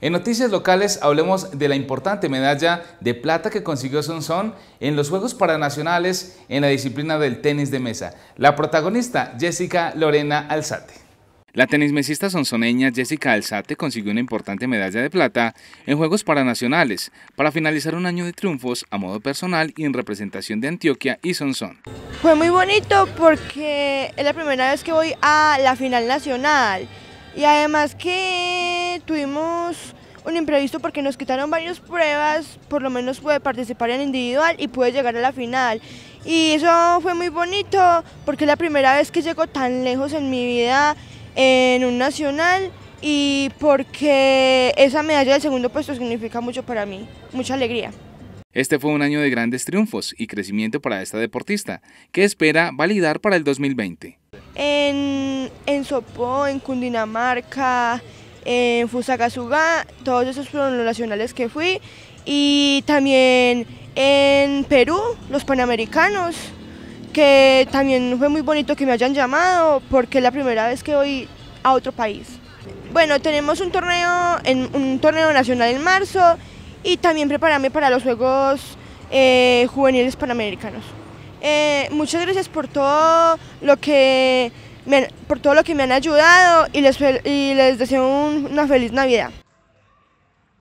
En noticias locales hablemos de la importante medalla de plata que consiguió Sonson en los Juegos Paranacionales en la disciplina del tenis de mesa. La protagonista, Jessica Lorena Alzate. La tenismesista sonsoneña Jessica Alzate consiguió una importante medalla de plata en Juegos Paranacionales para finalizar un año de triunfos a modo personal y en representación de Antioquia y Sonson Fue muy bonito porque es la primera vez que voy a la final nacional y además que tuvimos un imprevisto porque nos quitaron varias pruebas, por lo menos pude participar en individual y pude llegar a la final. Y eso fue muy bonito porque es la primera vez que llego tan lejos en mi vida en un nacional y porque esa medalla del segundo puesto significa mucho para mí, mucha alegría. Este fue un año de grandes triunfos y crecimiento para esta deportista, que espera validar para el 2020. En, en Sopó, en Cundinamarca, en Fusagasugá, todos esos fueron los nacionales que fui. Y también en Perú, los Panamericanos, que también fue muy bonito que me hayan llamado porque es la primera vez que voy a otro país. Bueno, tenemos un torneo, en, un torneo nacional en marzo y también prepararme para los Juegos eh, Juveniles Panamericanos. Eh, muchas gracias por todo lo que por todo lo que me han ayudado y les, y les deseo una feliz Navidad.